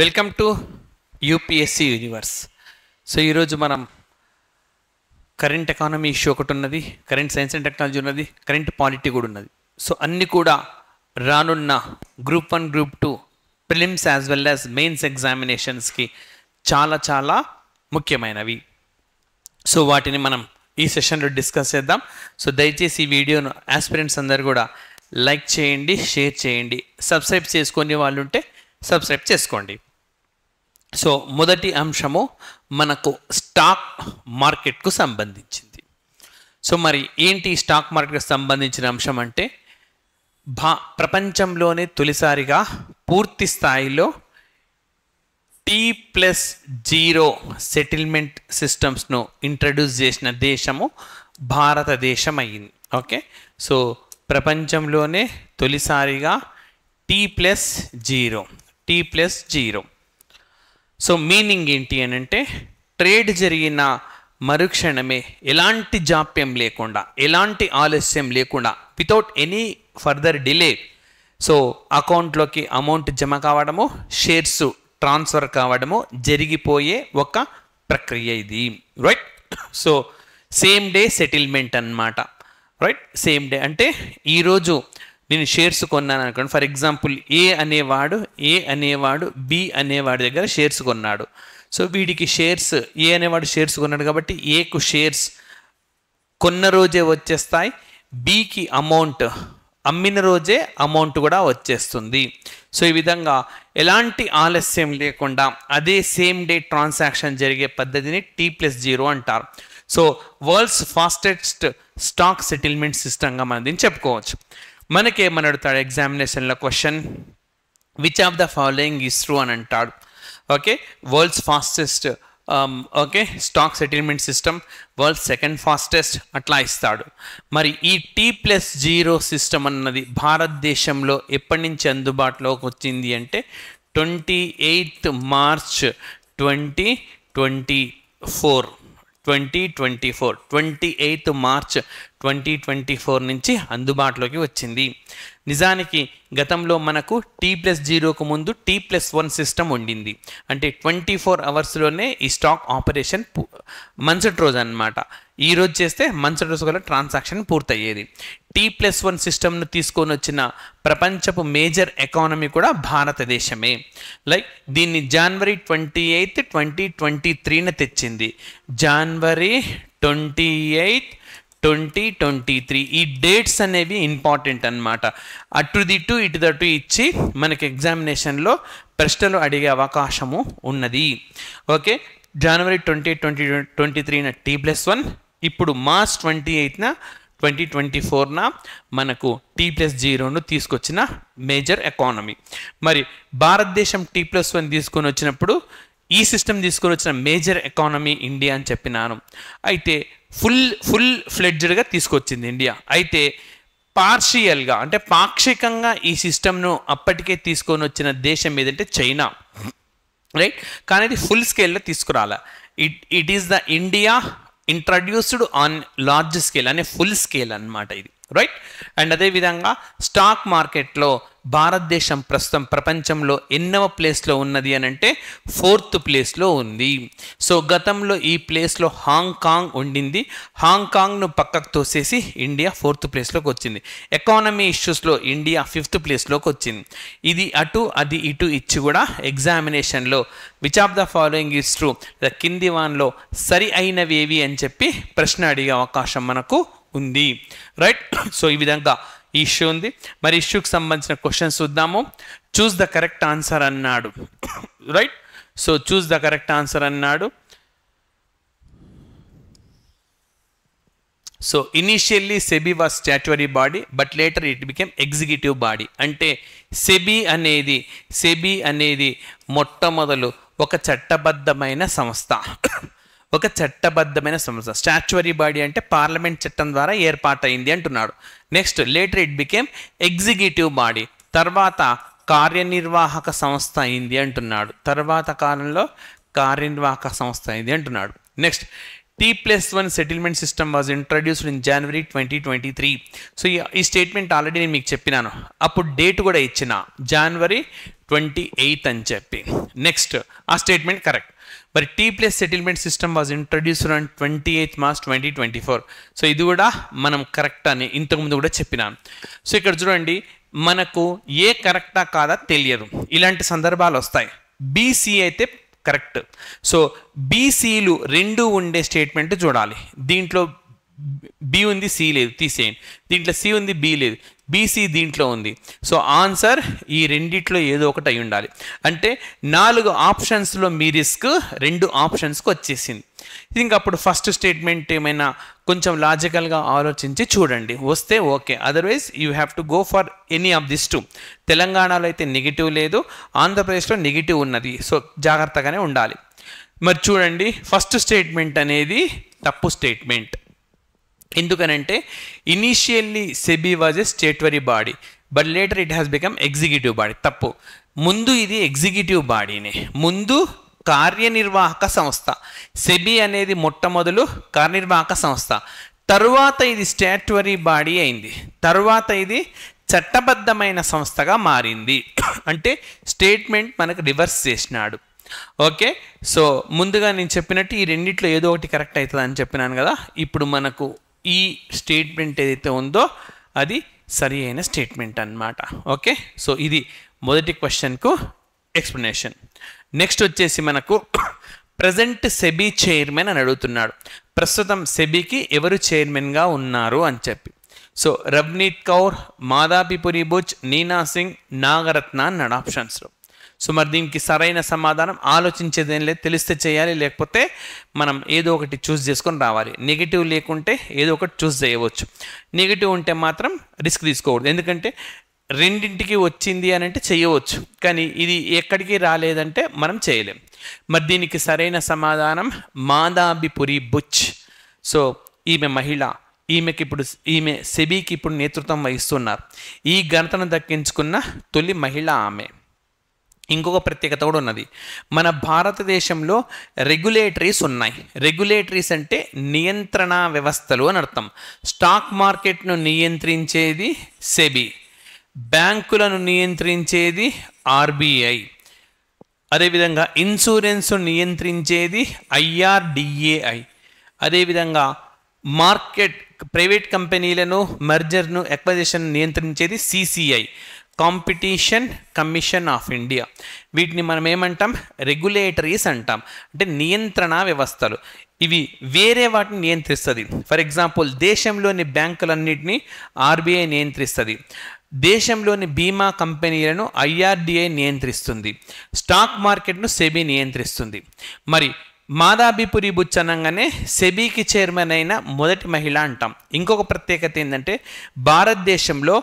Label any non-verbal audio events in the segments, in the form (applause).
welcome to UPSC universe so ఈరోజు మనం current economy issue ఒకటి ఉన్నది కరెంట్ సైన్స్ అండ్ టెక్నాలజీ ఉన్నది కరెంట్ పాలిటీ కూడా ఉన్నది సో అన్నీ కూడా రానున్న group one group two prelims as well as mains ఎగ్జామినేషన్స్కి చాలా చాలా ముఖ్యమైనవి సో వాటిని మనం ఈ సెషన్లో డిస్కస్ చేద్దాం సో దయచేసి ఈ వీడియోను ఆస్పిరెంట్స్ అందరు కూడా లైక్ చేయండి షేర్ చేయండి సబ్స్క్రైబ్ చేసుకునే వాళ్ళు ఉంటే సబ్స్క్రైబ్ చేసుకోండి సో మొదటి అంశము మనకు స్టాక్ మార్కెట్కు సంబంధించింది సో మరి ఏంటి స్టాక్ మార్కెట్కి సంబంధించిన అంశం అంటే భా ప్రపంచంలోనే తొలిసారిగా పూర్తి స్థాయిలో టీ ప్లస్ జీరో సెటిల్మెంట్ సిస్టమ్స్ను ఇంట్రడ్యూస్ చేసిన దేశము భారతదేశం అయింది ఓకే సో ప్రపంచంలోనే తొలిసారిగా T plus zero T plus zero so meaning ఏంటి అని అంటే ట్రేడ్ జరిగిన మరుక్షణమే ఎలాంటి జాప్యం లేకుండా ఎలాంటి ఆలస్యం లేకుండా without any further delay so అకౌంట్లోకి అమౌంట్ జమ కావడము షేర్స్ ట్రాన్స్ఫర్ కావడము జరిగిపోయే ఒక ప్రక్రియ ఇది right so same day settlement అనమాట రైట్ సేమ్ డే అంటే ఈరోజు నేను షేర్స్ కొన్నాను అనుకోండి ఫర్ ఎగ్జాంపుల్ ఏ అనేవాడు ఏ అనేవాడు బి అనేవాడి దగ్గర షేర్స్ కొన్నాడు సో వీడికి షేర్స్ ఏ అనేవాడు షేర్స్ కొన్నాడు కాబట్టి ఏకు షేర్స్ కొన్న రోజే వచ్చేస్తాయి బికి అమౌంట్ అమ్మిన రోజే అమౌంట్ కూడా వచ్చేస్తుంది సో ఈ విధంగా ఎలాంటి ఆలస్యం లేకుండా అదే సేమ్ డే ట్రాన్సాక్షన్ జరిగే పద్ధతిని టీ ప్లస్ జీరో అంటారు so world's fastest stock settlement సిస్టంగా మనం దీన్ని చెప్పుకోవచ్చు మనకేమనడుతాడు ఎగ్జామినేషన్లో question which of the following is true అని అంటాడు okay world's fastest okay stock settlement system world second fastest అట్లా ఇస్తాడు మరి ఈ టీ ప్లస్ జీరో సిస్టమ్ అన్నది భారతదేశంలో ఎప్పటి నుంచి అందుబాటులోకి వచ్చింది అంటే twenty eighth March twenty twenty four twenty twenty four twenty eighth March twenty twenty four నుంచి అందుబాటులోకి వచ్చింది నిజానికి గతంలో మనకు టీ ప్లస్ జీరోకు ముందు టీ ప్లస్ వన్ సిస్టమ్ ఉండింది అంటే ట్వంటీ ఫోర్ అవర్స్లోనే ఈ స్టాక్ ఆపరేషన్ మంచటి రోజు అనమాట ఈ రోజు చేస్తే మంచటి రోజు గల ట్రాన్సాక్షన్ పూర్తయ్యేది టీ ప్లస్ వన్ సిస్టమ్ను తీసుకొని వచ్చిన ప్రపంచపు మేజర్ ఎకానమీ కూడా భారతదేశమే లైక్ దీన్ని జనవరి ట్వంటీ ఎయిత్ ట్వంటీ ట్వంటీ త్రీన తెచ్చింది జనవరి twenty eighth twenty twenty three ఈ డేట్స్ అనేవి ఇంపార్టెంట్ అనమాట అటు దిటు ఇటు దటు ఇచ్చి మనకి ఎగ్జామినేషన్లో ప్రశ్నలు అడిగే అవకాశము ఉన్నది ఓకే జనవరి ట్వంటీ ట్వంటీ ట్వంటీ త్రీన టీ ప్లస్ వన్ ఇప్పుడు మార్చ్ ట్వంటీ ఎయిత్న ట్వంటీ ట్వంటీ ఫోర్న మనకు టీ ప్లస్ జీరోను తీసుకొచ్చిన మేజర్ ఎకానమీ మరి భారతదేశం టీ ప్లస్ వన్ తీసుకొని వచ్చినప్పుడు ఈ సిస్టమ్ తీసుకొని వచ్చిన మేజర్ ఎకానమీ ఇండియా అని చెప్పినాను అయితే ఫుల్ ఫుల్ ఫ్లెడ్జ్డ్గా తీసుకొచ్చింది ఇండియా అయితే పార్షియల్గా అంటే పాక్షికంగా ఈ సిస్టమ్ను అప్పటికే తీసుకొని వచ్చిన దేశం ఏదంటే చైనా రైట్ కానీ అది ఫుల్ స్కేల్లో తీసుకురాలి it it is the India introduced on large scale అనే ఫుల్ స్కేల్ అనమాట ఇది రైట్ అండ్ అదేవిధంగా స్టాక్ మార్కెట్లో భారతదేశం ప్రస్తుతం ప్రపంచంలో ఎన్నవ ప్లేస్లో ఉన్నది అని అంటే ఫోర్త్ ప్లేస్లో ఉంది సో గతంలో ఈ ప్లేస్లో హాంకాంగ్ ఉండింది హాంకాంగ్ను పక్కకు తోసేసి ఇండియా ఫోర్త్ ప్లేస్లోకి వచ్చింది ఎకానమీ ఇష్యూస్లో ఇండియా ఫిఫ్త్ ప్లేస్లోకి వచ్చింది ఇది అటు అది ఇటు ఇచ్చి కూడా ఎగ్జామినేషన్లో which of the following is true కింది వాన్లో సరి అయినవి ఏవి అని చెప్పి ప్రశ్న అడిగే అవకాశం మనకు ఉంది రైట్ సో (coughs) ఈ విధంగా ఈ ఇష్యూ ఉంది మరి ఇష్యూకి సంబంధించిన క్వశ్చన్స్ చూద్దాము చూస్ ద కరెక్ట్ ఆన్సర్ అన్నాడు right so choose the correct answer అన్నాడు so initially SEBI was statutory body but later it became executive body అంటే సెబీ అనేది సెబీ అనేది మొట్టమొదలు ఒక చట్టబద్ధమైన సంస్థ (coughs) ఒక చట్టబద్ధమైన సంస్థ స్టాచ్యువరీ బాడీ అంటే పార్లమెంట్ చట్టం ద్వారా ఏర్పాటైంది అంటున్నాడు next later it became executive body తర్వాత కార్యనిర్వాహక సంస్థ అయింది అంటున్నాడు తర్వాత కాలంలో కార్యనిర్వాహక సంస్థ అయింది అంటున్నాడు next T plus one settlement system was introduced in జనవరి ట్వంటీ ట్వంటీ త్రీ సో ఈ స్టేట్మెంట్ ఆల్రెడీ నేను మీకు చెప్పినాను అప్పుడు డేట్ కూడా ఇచ్చిన జనవరి ట్వంటీ ఎయిత్ అని చెప్పి నెక్స్ట్ ఆ స్టేట్మెంట్ కరెక్ట్ మరి T plus settlement system was introduce and twenty eighth March twenty twenty four so ఇది కూడా మనం కరెక్ట్ అని ఇంతకుముందు కూడా చెప్పినాను సో ఇక్కడ చూడండి మనకు ఏ కరెక్టా కాదా తెలియదు ఇలాంటి సందర్భాలు వస్తాయి బీసీ అయితే కరెక్ట్ సో బీసీలు రెండు ఉండే స్టేట్మెంట్ చూడాలి దీంట్లో బి ఉంది సి లేదు తీసేయండి దీంట్లో సి ఉంది బి లేదు బీసీ దీంట్లో ఉంది సో ఆన్సర్ ఈ రెండిట్లో ఏదో ఒకటి అయి ఉండాలి అంటే నాలుగు ఆప్షన్స్లో మీ రిస్క్ రెండు ఆప్షన్స్కి వచ్చేసింది ఇంకా అప్పుడు ఫస్ట్ స్టేట్మెంట్ ఏమైనా కొంచెం లాజికల్గా ఆలోచించి చూడండి వస్తే okay otherwise you have to go for any of this two తెలంగాణలో అయితే నెగిటివ్ లేదు ఆంధ్రప్రదేశ్లో నెగిటివ్ ఉన్నది సో జాగ్రత్తగానే ఉండాలి మరి చూడండి ఫస్ట్ స్టేట్మెంట్ అనేది తప్పు స్టేట్మెంట్ ఎందుకనంటే initially SEBI was a statutory body but later it has become executive body తప్పు ముందు ఇది ఎగ్జిక్యూటివ్ బాడీనే ముందు కార్యనిర్వాహక సంస్థ సెబీ అనేది మొట్టమొదలు కార్యనిర్వాహక సంస్థ తరువాత ఇది స్టాట్యువరీ బాడీ అయింది తరువాత ఇది చట్టబద్ధమైన సంస్థగా మారింది (coughs) అంటే స్టేట్మెంట్ మనకు రివర్స్ చేసినాడు ఓకే సో ముందుగా నేను చెప్పినట్టు ఈ రెండిట్లో ఏదో ఒకటి కరెక్ట్ అవుతుందని చెప్పినాను కదా ఇప్పుడు మనకు ఈ స్టేట్మెంట్ ఏదైతే ఉందో అది సరి అయిన స్టేట్మెంట్ అనమాట ఓకే సో ఇది మొదటి క్వశ్చన్కు ఎక్స్ప్లెనేషన్ నెక్స్ట్ వచ్చేసి మనకు ప్రజెంట్ సెబీ చైర్మన్ అని అడుగుతున్నాడు ప్రస్తుతం సెబీకి ఎవరు చైర్మన్గా ఉన్నారు అని చెప్పి సో రవ్నీత్ కౌర్ మాదాపిపురి భుజ్ నీనా సింగ్ నాగరత్న అన్నాడు ఆప్షన్స్లో సో మరి దీనికి సరైన సమాధానం ఆలోచించేదేం లేదు తెలిస్తే చేయాలి లేకపోతే మనం ఏదో ఒకటి చూస్ చేసుకొని రావాలి నెగిటివ్ లేకుంటే ఏదో ఒకటి చూస్ చేయవచ్చు నెగిటివ్ ఉంటే మాత్రం రిస్క్ తీసుకోకూడదు ఎందుకంటే రెండింటికి వచ్చింది అని అంటే చేయవచ్చు కానీ ఇది ఎక్కడికి రాలేదంటే మనం చేయలేం మరి దీనికి సరైన సమాధానం మాదాబిపురి బుచ్ సో ఈమె మహిళ ఈమెకి ఇప్పుడు ఈమె సెబీకి ఇప్పుడు నేతృత్వం వహిస్తున్నారు ఈ ఘనతను దక్కించుకున్న తొలి మహిళ ఆమె ఇంకొక ప్రత్యేకత కూడా ఉన్నది మన భారతదేశంలో రెగ్యులేటరీస్ ఉన్నాయి రెగ్యులేటరీస్ అంటే నియంత్రణ వ్యవస్థలు అని అర్థం స్టాక్ మార్కెట్ను నియంత్రించేది సెబీ బ్యాంకులను నియంత్రించేది ఆర్బీఐ అదేవిధంగా ఇన్సూరెన్స్ను నియంత్రించేది ఐఆర్డిఏఐ అదేవిధంగా మార్కెట్ ప్రైవేట్ కంపెనీలను మర్జర్ను ఎక్వజేషన్ నియంత్రించేది CCI competition commission of India వీటిని మనం ఏమంటాం రెగ్యులేటరీస్ అంటాం అంటే నియంత్రణ వ్యవస్థలు ఇవి వేరే వాటిని నియంత్రిస్తుంది ఫర్ ఎగ్జాంపుల్ దేశంలోని బ్యాంకులన్నింటినీ ఆర్బీఐ నియంత్రిస్తుంది దేశంలోని బీమా కంపెనీలను ఐఆర్డిఐ నియంత్రిస్తుంది స్టాక్ మార్కెట్ను సెబీ నియంత్రిస్తుంది మరి మాదాబిపురి బుచ్ అనగానే సెబీకి చైర్మన్ అయిన మొదటి మహిళ అంటాం ఇంకొక ప్రత్యేకత ఏంటంటే భారతదేశంలో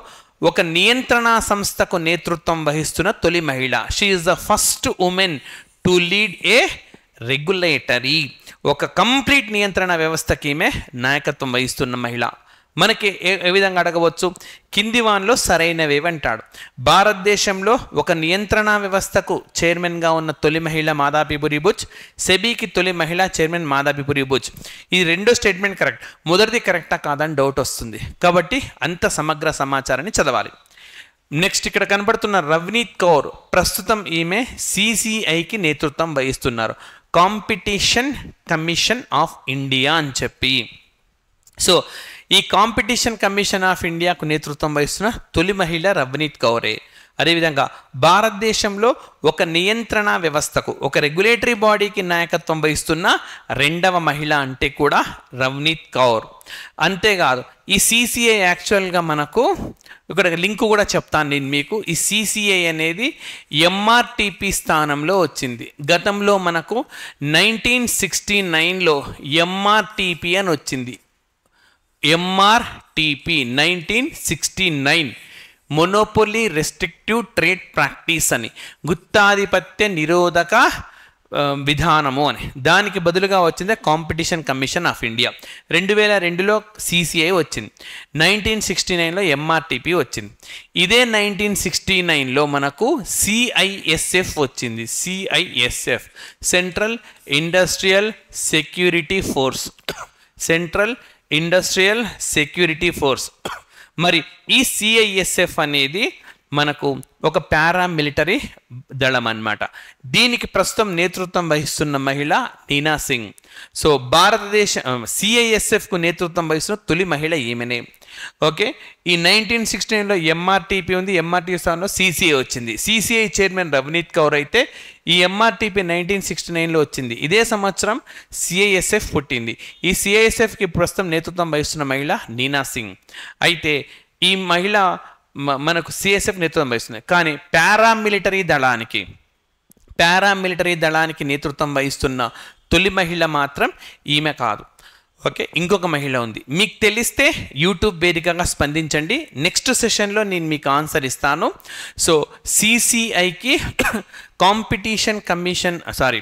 ఒక నియంత్రణ సంస్థకు నేతృత్వం వహిస్తున్న తొలి మహిళ she the first women to lead a regulatory ఒక కంప్లీట్ నియంత్రణ వ్యవస్థకి ఈమె నాయకత్వం వహిస్తున్న మహిళ మనకి ఏ ఏ విధంగా అడగవచ్చు కింది వాన్లో అంటాడు భారతదేశంలో ఒక నియంత్రణ వ్యవస్థకు చైర్మన్గా ఉన్న తొలి మహిళ మాదాపిపురి బుచ్ సెబీకి తొలి మహిళ చైర్మన్ మాదాపిపురి బుచ్ ఈ రెండో స్టేట్మెంట్ కరెక్ట్ మొదటిది కరెక్టా కాదని డౌట్ వస్తుంది కాబట్టి అంత సమగ్ర సమాచారాన్ని చదవాలి నెక్స్ట్ ఇక్కడ కనబడుతున్న రవ్నీత్ కౌర్ ప్రస్తుతం ఈమె సిసిఐకి నేతృత్వం వహిస్తున్నారు కాంపిటీషన్ కమిషన్ ఆఫ్ ఇండియా అని చెప్పి సో ఈ కాంపిటీషన్ కమిషన్ ఆఫ్ ఇండియాకు నేతృత్వం వహిస్తున్న తొలి మహిళ రవ్నీత్ కౌరే అదేవిధంగా భారతదేశంలో ఒక నియంత్రణ వ్యవస్థకు ఒక రెగ్యులేటరీ బాడీకి నాయకత్వం వహిస్తున్న రెండవ మహిళ అంటే కూడా రవ్నీత్ కౌర్ అంతేకాదు ఈ సిసిఏ యాక్చువల్గా మనకు ఇక్కడ లింక్ కూడా చెప్తాను నేను మీకు ఈ సిసిఏ అనేది ఎంఆర్టీపీ స్థానంలో వచ్చింది గతంలో మనకు నైన్టీన్ సిక్స్టీ నైన్లో ఎంఆర్టీపీ అని వచ్చింది MRTP nineteen sixty nine monopoly restrictive trade practice అని గుత్తాధిపత్య నిరోధక విధానము అని దానికి బదులుగా వచ్చింది కాంపిటీషన్ కమిషన్ ఆఫ్ ఇండియా రెండు వేల రెండులో సిసిఐ వచ్చింది నైన్టీన్ సిక్స్టీ నైన్లో ఎంఆర్టీపీ వచ్చింది ఇదే నైన్టీన్ సిక్స్టీ నైన్లో మనకు సిఐఎస్ఎఫ్ వచ్చింది CISF central industrial security force central industrial security force మరి ఈ సిఐఎస్ఎఫ్ అనేది మనకు ఒక పారామిలిటరీ దళం అన్నమాట దీనికి ప్రస్తుతం నేతృత్వం వహిస్తున్న మహిళ నీనా సింగ్ సో భారతదేశ సిఐఎస్ఎఫ్కు నేతృత్వం వహిస్తున్న తొలి మహిళ ఈమెనే ఓకే ఈ నైన్టీన్ సిక్స్టీ నైన్లో ఎంఆర్టీపీ ఉంది ఎంఆర్టీ స్థానంలో సీసీఐ వచ్చింది సీసీఐ చైర్మన్ రవనీత్ కౌర్ అయితే ఈ ఎంఆర్టీపీ నైన్టీన్ సిక్స్టీ నైన్లో వచ్చింది ఇదే సంవత్సరం సిఐఎస్ఎఫ్ పుట్టింది ఈ సిఐఎస్ఎఫ్కి ప్రస్తుతం నేతృత్వం వహిస్తున్న మహిళ నీనా సింగ్ అయితే ఈ మహిళ మనకు సిఎస్ఎఫ్ నేతృత్వం వహిస్తుంది కానీ పారామిలిటరీ దళానికి పారామిలిటరీ దళానికి నేతృత్వం వహిస్తున్న తొలి మహిళ మాత్రం ఈమె కాదు ఓకే ఇంకొక మహిళ ఉంది మీకు తెలిస్తే యూట్యూబ్ వేదికగా స్పందించండి నెక్స్ట్ సెషన్లో నేను మీకు ఆన్సర్ ఇస్తాను సో సిసిఐకి కాంపిటీషన్ కమిషన్ సారీ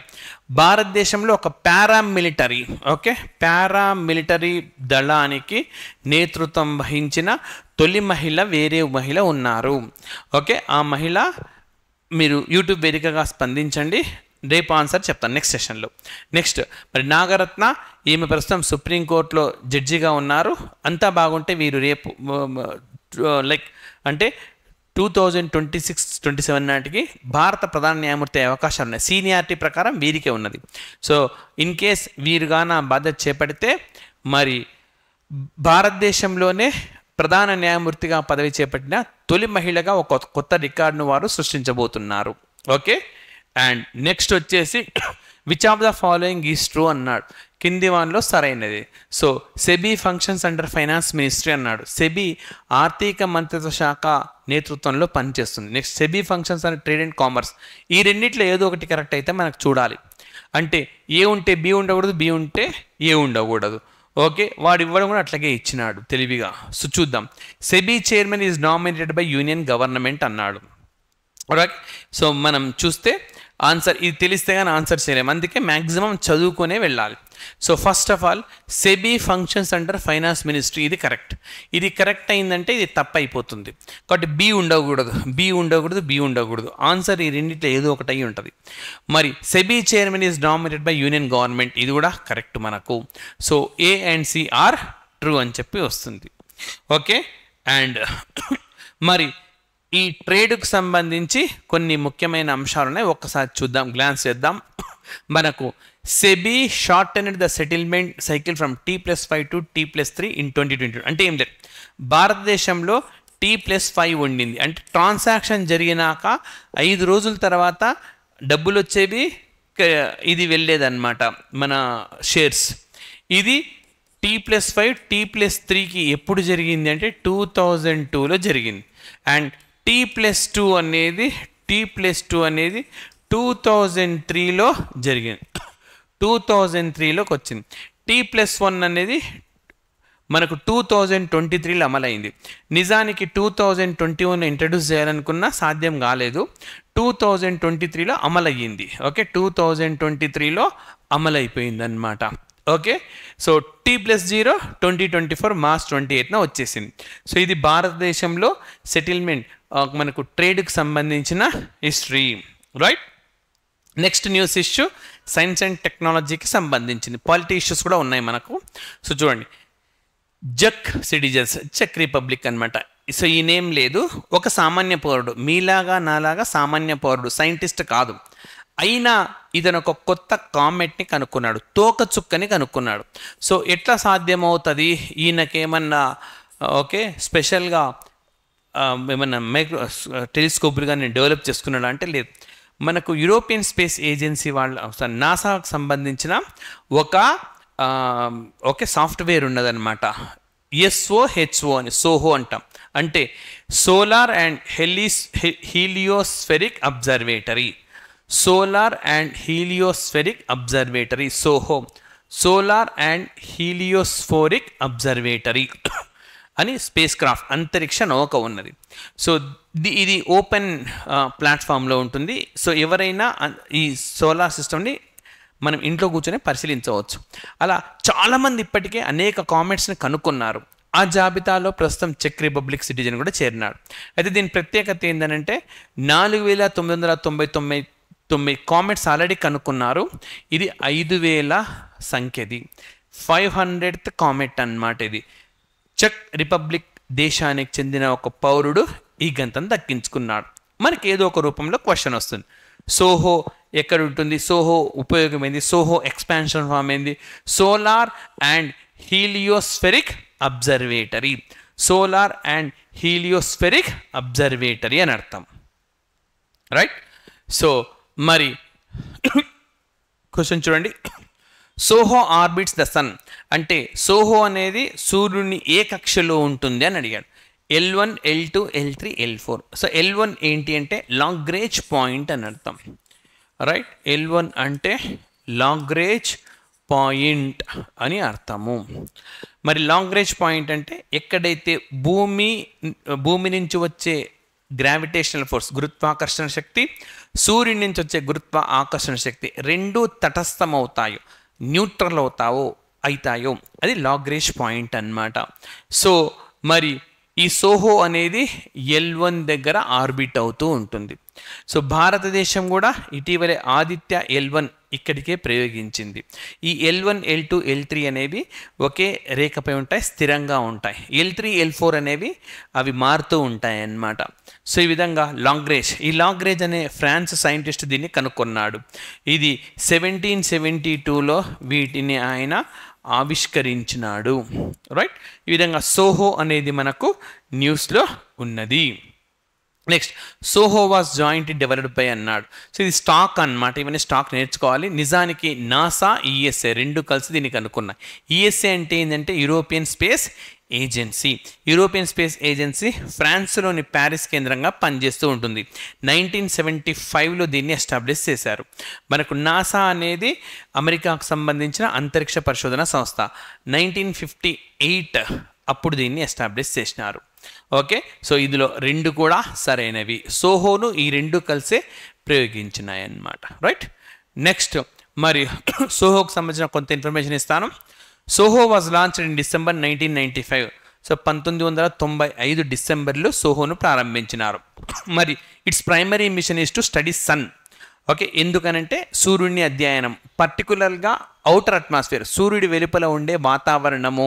భారతదేశంలో ఒక పారామిలిటరీ ఓకే పారామిలిటరీ దళానికి నేతృత్వం వహించిన తొలి మహిళ వేరే మహిళ ఉన్నారు ఓకే ఆ మహిళ మీరు యూట్యూబ్ వేదికగా స్పందించండి రేపు ఆన్సర్ చెప్తాను నెక్స్ట్ సెషన్లో నెక్స్ట్ మరి నాగరత్న ఈమె ప్రస్తుతం సుప్రీంకోర్టులో జడ్జిగా ఉన్నారు అంతా బాగుంటే వీరు రేపు లైక్ అంటే two thousand twenty six twenty seven నాటికి భారత ప్రధాన న్యాయమూర్తి అయ్యే అవకాశాలు ఉన్నాయి సీనియారిటీ ప్రకారం వీరికే ఉన్నది సో ఇన్ కేస్ వీరుగాన బాధ్యత చేపడితే మరి భారతదేశంలోనే ప్రధాన న్యాయమూర్తిగా పదవి చేపట్టిన తొలి మహిళగా ఒక కొత్త రికార్డును వారు సృష్టించబోతున్నారు ఓకే అండ్ నెక్స్ట్ వచ్చేసి which of the following is true అన్నాడు కింది వాన్లో సరైనది so SEBI functions under finance ministry అన్నాడు సెబీ ఆర్థిక మంత్రిత్వ శాఖ నేతృత్వంలో పనిచేస్తుంది next SEBI functions and trade and commerce ఈ రెండిట్లో ఏదో ఒకటి కరెక్ట్ అయితే మనకు చూడాలి అంటే ఏ ఉంటే బి ఉండకూడదు బి ఉంటే ఏ ఉండకూడదు ఓకే వాడు ఇవ్వడం కూడా అట్లాగే ఇచ్చినాడు తెలివిగా సో చూద్దాం SEBI chairman is nominated by union government అన్నాడు సో మనం చూస్తే ఆన్సర్ ఇది తెలిస్తే కానీ ఆన్సర్ చేయలేము అందుకే మ్యాక్సిమం చదువుకునే వెళ్ళాలి so first of all SEBI functions అంటారు ఫైనాన్స్ మినిస్ట్రీ ఇది కరెక్ట్ ఇది కరెక్ట్ అయిందంటే ఇది తప్పు అయిపోతుంది కాబట్టి బి ఉండకూడదు బి ఉండకూడదు బి ఉండకూడదు ఆన్సర్ ఈ రెండింటిలో ఏదో ఒకటి అయి ఉంటుంది మరి SEBI chairman is dominated by union government ఇది కూడా కరెక్ట్ మనకు so A and C are true అని చెప్పి వస్తుంది ఓకే అండ్ మరి ఈ ట్రేడ్కు సంబంధించి కొన్ని ముఖ్యమైన అంశాలు ఉన్నాయి ఒక్కసారి చూద్దాం గ్లాన్స్ చేద్దాం (coughs) మనకు SEBI short టెన్డ్ the settlement cycle from tea plus five to tea plus three in twenty twenty అంటే ఏం లేదు భారతదేశంలో టీ ప్లస్ ఫైవ్ ఉండింది అంటే ట్రాన్సాక్షన్ జరిగినాక ఐదు రోజుల తర్వాత డబ్బులు వచ్చేవి ఇది వెళ్ళేదన్నమాట మన షేర్స్ ఇది T plus five T plus త్రీకి ఎప్పుడు జరిగింది అంటే టూ థౌజండ్ టూలో జరిగింది అండ్ టీ ప్లస్ టూ అనేది టీ ప్లస్ టూ అనేది టూ థౌజండ్ త్రీలో జరిగింది టూ థౌజండ్ త్రీలోకి వచ్చింది టీ ప్లస్ వన్ అనేది మనకు టూ థౌజండ్ ట్వంటీ త్రీలో అమలైంది నిజానికి two thousand twenty one introduce చేయాలనుకున్నా సాధ్యం కాలేదు టూ థౌజండ్ ట్వంటీ త్రీలో అమలయ్యింది ఓకే టూ థౌజండ్ ట్వంటీ త్రీలో అమలైపోయింది అనమాట okay so T plus zero twenty twenty four March twenty ఎయిత్న వచ్చేసింది సో ఇది భారతదేశంలో సెటిల్మెంట్ మనకు ట్రేడ్కి సంబంధించిన history right next news issue science and టెక్నాలజీకి సంబంధించింది పాలిటీ ఇష్యూస్ కూడా ఉన్నాయి మనకు సో చూడండి జక్ సిటిజన్స్ చెక్ రిపబ్లిక్ అనమాట సో ఈ నేమ్ లేదు ఒక సామాన్య పౌరుడు మీలాగా నాలాగా సామాన్య పౌరుడు సైంటిస్ట్ కాదు అయినా ఇతను ఒక కొత్త కామెంట్ని కనుక్కున్నాడు తోక చుక్కని కనుక్కున్నాడు సో ఎట్లా సాధ్యమవుతుంది ఈయనకేమన్నా ఓకే స్పెషల్గా ఏమన్నా మైక్రో టెలిస్కోప్లు కానీ డెవలప్ చేసుకున్నాడు అంటే లేదు మనకు యూరోపియన్ స్పేస్ ఏజెన్సీ వాళ్ళ నాసాకు సంబంధించిన ఒక ఓకే సాఫ్ట్వేర్ ఉన్నదనమాట ఎస్ఓ హెచ్ఓ అని సోహో అంటాం అంటే సోలార్ అండ్ హెలీస్ heliospheric observatory solar and heliospheric observatory SOHO solar and heliospheric observatory అని స్పేస్ క్రాఫ్ట్ అంతరిక్ష నౌక ఉన్నది సో ఇది ఓపెన్ ప్లాట్ఫామ్లో ఉంటుంది సో ఎవరైనా ఈ సోలార్ సిస్టమ్ని మనం ఇంట్లో కూర్చొని పరిశీలించవచ్చు అలా చాలామంది ఇప్పటికే అనేక కామెంట్స్ని కనుక్కున్నారు ఆ జాబితాలో ప్రస్తుతం చెక్ రిపబ్లిక్ సిటిజన్ కూడా చేరినాడు అయితే దీని ప్రత్యేకత ఏంటంటే నాలుగు వేల తొమ్మిది వందల తొంభై తొమ్మిది తొమ్మిది కామెంట్స్ ఆల్రెడీ కనుక్కున్నారు ఇది ఐదు వేల సంఖ్యది ఫైవ్ హండ్రెడ్త్ కామెంట్ అనమాట ఇది చెక్ రిపబ్లిక్ దేశానికి చెందిన ఒక పౌరుడు ఈ గంతం దక్కించుకున్నాడు మనకి ఏదో ఒక రూపంలో క్వశ్చన్ వస్తుంది సోహో ఎక్కడ ఉంటుంది సోహో ఉపయోగం ఏంది సోహో ఎక్స్పాన్షన్ ఫామ్ ఏంది solar and heliospheric observatory solar and heliospheric observatory అని అర్థం రైట్ సో మరి క్వశ్చన్ చూడండి సోహో ఆర్బిట్స్ ద సన్ అంటే సోహో అనేది సూర్యుని ఏ కక్షలో ఉంటుంది అని అడిగాడు L one L two L three L four so L one ఏంటి అంటే లాంగ్రేజ్ పాయింట్ అని అర్థం రైట్ ఎల్ వన్ అంటే లాంగ్రేజ్ పాయింట్ అని అర్థము మరి లాంగ్రేజ్ పాయింట్ అంటే ఎక్కడైతే భూమి భూమి నుంచి వచ్చే గ్రావిటేషనల్ ఫోర్స్ గురుత్వాకర్షణ శక్తి సూర్యుడి నుంచి వచ్చే గురుత్వ ఆకర్షణ శక్తి రెండూ తటస్థమవుతాయో న్యూట్రల్ అవుతావో అవుతాయో అది లాగ్రేజ్ పాయింట్ అనమాట సో మరి ఈ సోహో అనేది ఎల్ వన్ దగ్గర ఆర్బిట్ అవుతూ ఉంటుంది సో భారతదేశం కూడా ఇటీవలే ఆదిత్య ఎల్ వన్ ఇక్కడికే ప్రయోగించింది ఈ L one L two L three అనేవి ఒకే రేఖపై ఉంటాయి స్థిరంగా ఉంటాయి ఎల్ త్రీ ఎల్ ఫోర్ అనేవి అవి మారుతూ ఉంటాయి అన్నమాట సో ఈ విధంగా లాంగ్రేజ్ ఈ లాంగ్రేజ్ అనే ఫ్రాన్స్ సైంటిస్ట్ దీన్ని కనుక్కున్నాడు ఇది సెవెంటీన్ సెవెంటీ టూలో వీటిని ఆయన ఆవిష్కరించినాడు రైట్ ఈ విధంగా సోహో అనేది మనకు న్యూస్లో ఉన్నది next SOHO was joint developed by అన్నాడు సో ఇది స్టాక్ అనమాట ఇవన్నీ స్టాక్ నేర్చుకోవాలి నిజానికి నాసా ఈఎస్ఏ e రెండు కలిసి దీనికి అనుకున్నాయి ఈఎస్ఏ e అంటే ఏంటంటే European space agency European space agency ఫ్రాన్స్లోని ప్యారిస్ కేంద్రంగా పనిచేస్తూ ఉంటుంది నైన్టీన్ సెవెంటీ ఫైవ్లో దీన్ని ఎస్టాబ్లిష్ చేశారు మనకు నాసా అనేది అమెరికాకు సంబంధించిన అంతరిక్ష పరిశోధన సంస్థ నైన్టీన్ ఫిఫ్టీ ఎయిట్ అప్పుడు దీన్ని ఎస్టాబ్లిష్ చేసినారు ఓకే సో ఇందులో రెండు కూడా సరైనవి సోహోను ఈ రెండు కలిసే ప్రయోగించినాయి అన్నమాట రైట్ నెక్స్ట్ మరి (clears throat) సోహోకు సంబంధించిన కొంత ఇన్ఫర్మేషన్ ఇస్తాను SOHO was launch in December nineteen ninety five so పంతొమ్మిది వందల తొంభై ఐదు డిసెంబర్లో సోహోను ప్రారంభించినారు (clears throat) మరి its primary mission is to study sun okay ఎందుకనంటే సూర్యుడిని అధ్యయనం పర్టికులర్గా అవుటర్ అట్మాస్ఫియర్ సూర్యుడి వెలుపల ఉండే వాతావరణము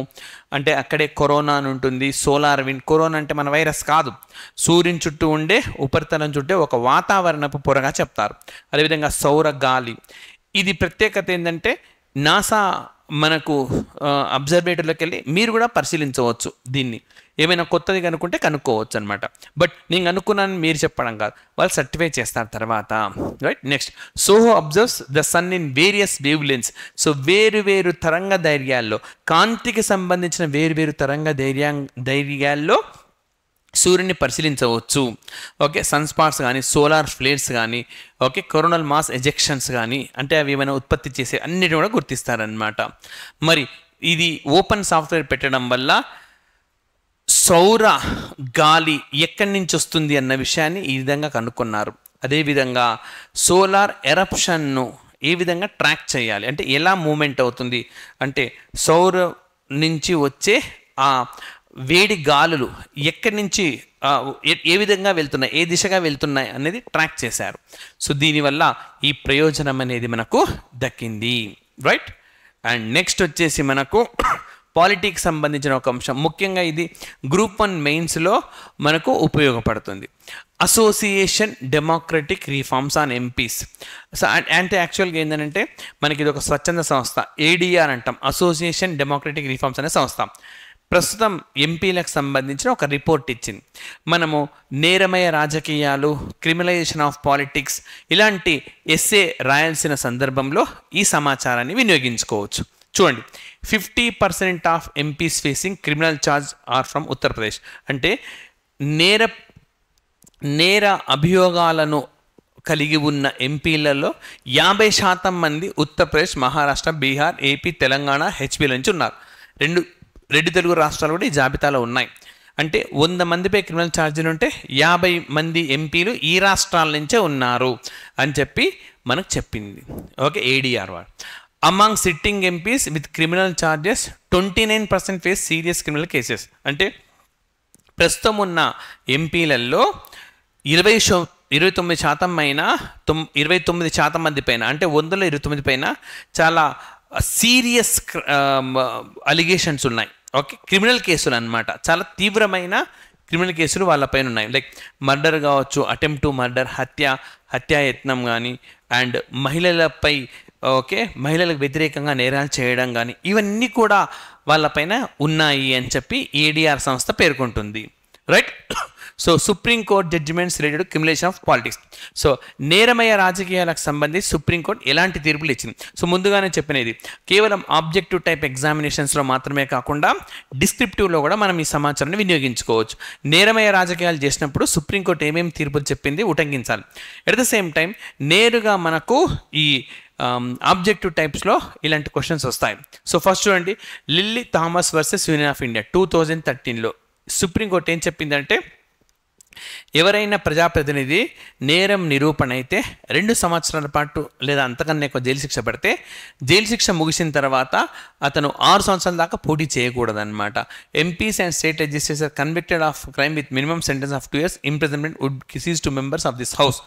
అంటే అక్కడే కరోనా అని ఉంటుంది సోలార్ విన్ కరోనా అంటే మన వైరస్ కాదు సూర్యుని చుట్టూ ఉండే ఉపరితలం చుట్టూ ఒక వాతావరణపు పొరగా చెప్తారు అదేవిధంగా సౌర గాలి ఇది ప్రత్యేకత ఏంటంటే నాసా మనకు అబ్జర్వేటర్లోకి వెళ్ళి మీరు కూడా పరిశీలించవచ్చు దీన్ని ఏమైనా కొత్తది కనుక్కుంటే కనుక్కోవచ్చు అనమాట బట్ నేను కనుక్కున్నాను మీరు చెప్పడం కాదు వాళ్ళు సర్టిఫై చేస్తారు తర్వాత right next SOHO observes the sun in various wavelengths so వేరు వేరు తరంగ ధైర్యాల్లో కాంతికి సంబంధించిన వేరు వేరు తరంగ ధైర్యా ధైర్యాల్లో సూర్యుని పరిశీలించవచ్చు ఓకే సన్ స్పాట్స్ కానీ సోలార్ ఫ్లేర్స్ కానీ ఓకే కరోనల్ మాస్ ఎజెక్షన్స్ కానీ అంటే అవి ఏమైనా ఉత్పత్తి చేసే అన్నిటిని కూడా గుర్తిస్తారనమాట మరి ఇది ఓపెన్ సాఫ్ట్వేర్ పెట్టడం వల్ల సౌర గాలి ఎక్కడి నుంచి వస్తుంది అన్న విషయాన్ని ఈ విధంగా కనుక్కున్నారు అదేవిధంగా సోలార్ ఎరప్షన్ను ఏ విధంగా ట్రాక్ చేయాలి అంటే ఎలా మూమెంట్ అవుతుంది అంటే సౌర నుంచి వచ్చే ఆ వేడి గాలులు ఎక్కడి నుంచి ఏ విధంగా వెళ్తున్నాయి ఏ దిశగా వెళ్తున్నాయి అనేది ట్రాక్ చేశారు సో దీనివల్ల ఈ ప్రయోజనం అనేది మనకు దక్కింది రైట్ అండ్ నెక్స్ట్ వచ్చేసి మనకు పాలిటిక్స్ సంబంధించిన ఒక అంశం ముఖ్యంగా ఇది గ్రూప్ వన్ మెయిన్స్లో మనకు ఉపయోగపడుతుంది association democratic reforms on MPs అంటే యాక్చువల్గా ఏంటంటే మనకి ఇది ఒక స్వచ్ఛంద సంస్థ ఏడిఆర్ అంటాం అసోసియేషన్ డెమోక్రటిక్ రిఫార్మ్స్ అనే సంస్థ ప్రస్తుతం ఎంపీలకు సంబంధించిన ఒక రిపోర్ట్ ఇచ్చింది మనము నేరమయ రాజకీయాలు క్రిమినలైజేషన్ ఆఫ్ పాలిటిక్స్ ఇలాంటి ఎస్ఏ రాయాల్సిన సందర్భంలో ఈ సమాచారాన్ని వినియోగించుకోవచ్చు చూడండి fifty percent of MPs facing criminal charge are from Uttar Pradesh అంటే నేర నేర అభియోగాలను కలిగి ఉన్న ఎంపీలలో యాభై శాతం మంది ఉత్తరప్రదేశ్ మహారాష్ట్ర బీహార్ ఏపీ తెలంగాణ హెచ్పీల నుంచి ఉన్నారు రెండు రెండు తెలుగు రాష్ట్రాలు కూడా ఈ జాబితాలో ఉన్నాయి అంటే వంద మందిపై క్రిమినల్ ఛార్జీలు ఉంటే యాభై మంది ఎంపీలు ఈ రాష్ట్రాల నుంచే ఉన్నారు అని చెప్పి మనకు చెప్పింది ఓకే ఏడీఆర్ వాడు among sitting MPs with criminal charges twenty nine percent face serious criminal cases అంటే ప్రస్తుతం ఉన్న ఎంపీలలో ఇరవై ఇరవై తొమ్మిది శాతం అయినా తొమ్ ఇరవై తొమ్మిది శాతం మంది పైన అంటే వందలో ఇరవై తొమ్మిది పైన చాలా సీరియస్ అలిగేషన్స్ ఉన్నాయి ఓకే క్రిమినల్ కేసులు అనమాట చాలా తీవ్రమైన క్రిమినల్ కేసులు వాళ్ళపైన ఉన్నాయి లైక్ మర్డర్ కావచ్చు అటెంప్ట్ టు మర్డర్ హత్య హత్యాయత్నం కానీ అండ్ మహిళలపై ఓకే మహిళలకు వ్యతిరేకంగా నేరాలు చేయడం కానీ ఇవన్నీ కూడా వాళ్ళపైన ఉన్నాయి అని చెప్పి ఏడిఆర్ సంస్థ పేర్కొంటుంది right so supreme court judgements related cumulation of politics so నేరమయ రాజకీయాలకు సంబంధించి సుప్రీంకోర్టు ఎలాంటి తీర్పులు ఇచ్చింది సో ముందుగానే చెప్పినది కేవలం ఆబ్జెక్టివ్ టైప్ ఎగ్జామినేషన్స్లో మాత్రమే కాకుండా డిస్క్రిప్టివ్లో కూడా మనం ఈ సమాచారాన్ని వినియోగించుకోవచ్చు నేరమయ రాజకీయాలు చేసినప్పుడు సుప్రీంకోర్టు ఏమేమి తీర్పులు చెప్పింది ఉటంకించాలి ఎట్ ద సేమ్ టైం నేరుగా మనకు ఈ ఆబ్జెక్టివ్ um, టైప్స్లో ఇలాంటి క్వశ్చన్స్ వస్తాయి సో ఫస్ట్ చూడండి Lily Thomas versus union of India two thousand థర్టీన్లో సుప్రీంకోర్టు ఏం చెప్పిందంటే ఎవరైనా ప్రజాప్రతినిధి నేరం నిరూపణ అయితే రెండు సంవత్సరాల పాటు లేదా అంతకన్నా ఎక్కువ జైలు శిక్ష పడితే జైలు శిక్ష ముగిసిన తర్వాత అతను ఆరు సంవత్సరాల దాకా పోటీ చేయకూడదన్నమాట MPs and state registration convicted of crime with minimum sentence of two years imprisonment would cease to members of this house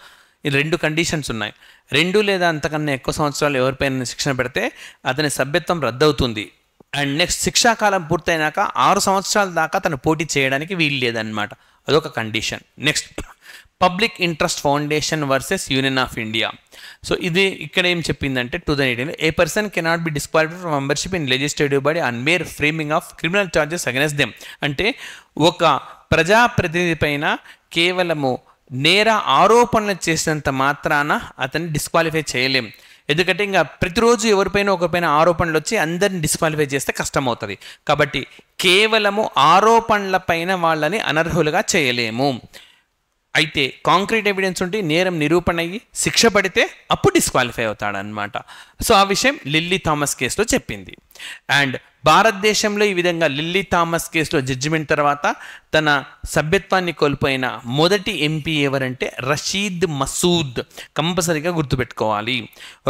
ఈ రెండు కండిషన్స్ ఉన్నాయి రెండు లేదా అంతకన్నా ఎక్కువ సంవత్సరాలు ఎవరిపైన శిక్షణ పెడితే అతని సభ్యత్వం రద్దవుతుంది అండ్ నెక్స్ట్ శిక్షాకాలం పూర్తయినాక ఆరు సంవత్సరాల దాకా తను పోటీ చేయడానికి వీలు లేదన్నమాట అదొక condition next public interest foundation versus union of India so ఇది ఇక్కడ ఏం చెప్పిందంటే two thousand eighteen a person cannot be disqualified for membership in legislative by a mere framing of criminal charges against them అంటే ఒక ప్రజాప్రతినిధి పైన కేవలము నేర ఆరోపణలు చేసినంత మాత్రాన అతన్ని డిస్క్వాలిఫై చేయలేం ఎందుకంటే ఇంకా ప్రతిరోజు ఎవరిపైన ఒకరిపైన ఆరోపణలు వచ్చి అందరిని డిస్క్వాలిఫై చేస్తే కష్టం అవుతుంది కాబట్టి కేవలము ఆరోపణల పైన వాళ్ళని అనర్హులుగా చేయలేము అయితే కాంక్రీట్ ఎవిడెన్స్ ఉంటే నేరం నిరూపణ అయ్యి శిక్ష పడితే అప్పుడు డిస్క్వాలిఫై అవుతాడనమాట సో ఆ విషయం లిల్లీ థామస్ కేసులో చెప్పింది అండ్ భారతదేశంలో ఈ విధంగా లిల్లీ థామస్ కేసులో జడ్జిమెంట్ తర్వాత తన సభ్యత్వాన్ని కోల్పోయిన మొదటి ఎంపీ ఎవరంటే రషీద్ మసూద్ కంపల్సరీగా గుర్తుపెట్టుకోవాలి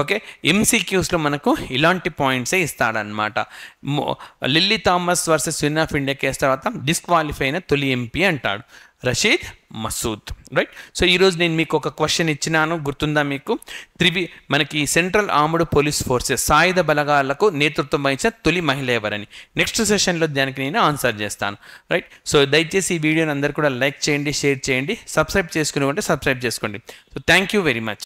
ఓకే ఎంసీక్యూస్లో మనకు ఇలాంటి పాయింట్సే ఇస్తాడనమాట Lily Thomas versus union of India case తర్వాత డిస్క్వాలిఫై అయిన తొలి ఎంపీ అంటాడు రషీద్ మసూద్ రైట్ సో ఈరోజు నేను మీకు ఒక క్వశ్చన్ ఇచ్చినాను గుర్తుందా మీకు త్రివి మనకి సెంట్రల్ ఆముడు పోలీస్ ఫోర్సెస్ సాయుధ బలగాలకు నేతృత్వం వహించిన తొలి మహిళ ఎవరని నెక్స్ట్ సెషన్లో దానికి నేను ఆన్సర్ చేస్తాను రైట్ సో దయచేసి ఈ వీడియోని అందరు కూడా లైక్ చేయండి షేర్ చేయండి సబ్స్క్రైబ్ చేసుకుని ఉంటే సబ్స్క్రైబ్ చేసుకోండి so thank you very much